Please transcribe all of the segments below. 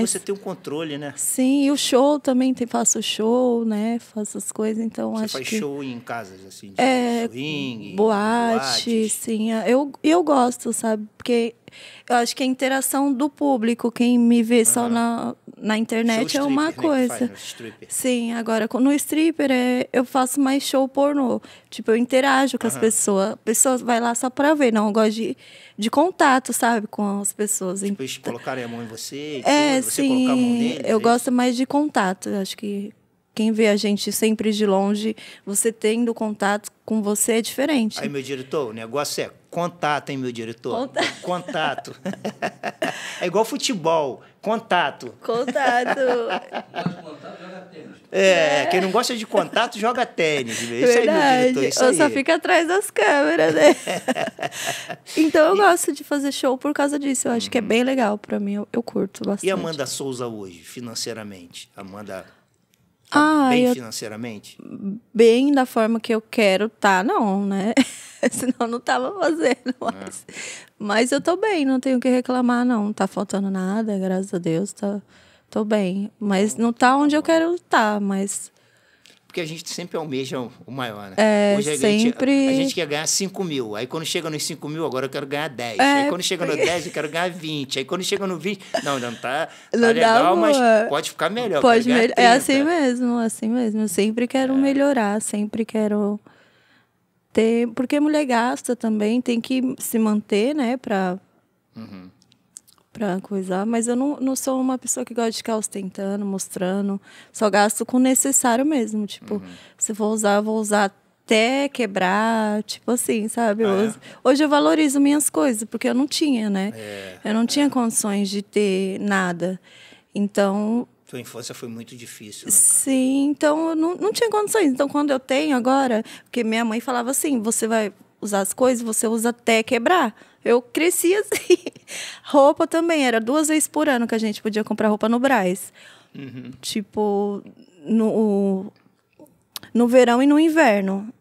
Mas, você tem um controle, né? Sim, e o show também, tem, faço show, né? Faço as coisas, então você acho faz que... show em casas, assim? é, swing, boate, sim. Eu, eu gosto, sabe? Porque eu acho que a interação do público, quem me vê só na, na internet é uma né, coisa. Né, sim, agora no stripper é, eu faço mais show pornô. Tipo, eu interajo com as pessoas. Pessoas vai lá só pra ver, não. Eu gosto de, de contato, sabe, com as pessoas. Tipo, eles então, colocarem a mão em você, é, você sim, colocar a mão neles. Eu é gosto mais de contato. Eu acho que quem vê a gente sempre de longe, você tendo contato com você é diferente. Aí, meu diretor, o negócio é Contato, hein, meu diretor? Contato. Contato. é igual futebol. Contato. Contato. É, é, quem não gosta de contato, joga tênis. Isso Verdade. aí, meu diretor. Isso Ou aí. só fica atrás das câmeras, né? então eu gosto de fazer show por causa disso. Eu acho hum. que é uhum. bem legal para mim. Eu, eu curto bastante. E Amanda Souza hoje, financeiramente? Amanda ah, bem financeiramente? bem da forma que eu quero tá, não, né? Senão não tava fazendo. Mas, é. mas eu tô bem, não tenho o que reclamar, não. Não tá faltando nada, graças a Deus. Tá, tô bem. Mas não tá onde eu quero estar, tá, mas. Porque a gente sempre almeja o maior, né? É, Hoje a sempre... Gente, a gente quer ganhar 5 mil. Aí quando chega nos 5 mil, agora eu quero ganhar 10. É, aí quando chega no 10, eu quero ganhar 20. Aí quando chega no 20, não, não tá, tá não legal, mas pode ficar melhor. Pode É assim mesmo, assim mesmo. Eu sempre quero é. melhorar, sempre quero ter. Porque a mulher gasta também, tem que se manter, né? Pra, uhum. pra coisar. Mas eu não, não sou uma pessoa que gosta de ficar ostentando, mostrando. Só gasto com o necessário mesmo. Tipo, uhum. se vou usar, eu vou usar até quebrar, tipo assim, sabe? Ah, hoje, é? hoje, eu valorizo minhas coisas, porque eu não tinha, né? É, eu não é. tinha condições de ter nada. Então, tua infância foi muito difícil. Né? Sim, então não, não tinha condições. Então, quando eu tenho agora, porque minha mãe falava assim: você vai usar as coisas, você usa até quebrar. Eu cresci assim. roupa também, era duas vezes por ano que a gente podia comprar roupa no Braz. Uhum. Tipo, no, no verão e no inverno.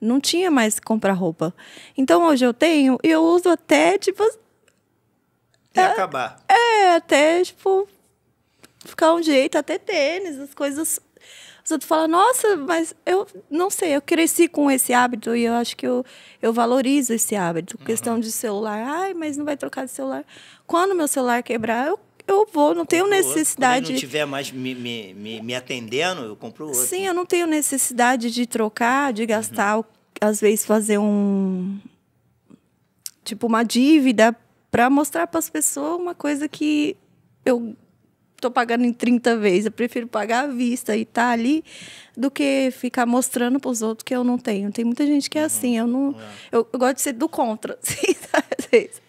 Não tinha mais que comprar roupa. Então hoje eu tenho e eu uso até, tipo. E é, acabar. É, até, tipo, ficar um jeito, até tênis, as coisas. Você fala, falam, nossa, mas eu não sei, eu cresci com esse hábito e eu acho que eu, eu valorizo esse hábito. Uhum. Questão de celular, ai, mas não vai trocar de celular. Quando meu celular quebrar, eu eu vou, não tenho necessidade. Quando não tiver mais me, me, me, me, atendendo, eu compro outro. Sim, eu não tenho necessidade de trocar, de gastar, uhum. às vezes fazer um tipo uma dívida para mostrar para as pessoas uma coisa que eu estou pagando em 30 vezes. Eu prefiro pagar à vista e estar tá ali do que ficar mostrando para os outros que eu não tenho. Tem muita gente que é uhum. assim. Eu não, é. eu, eu gosto de ser do contra. Assim,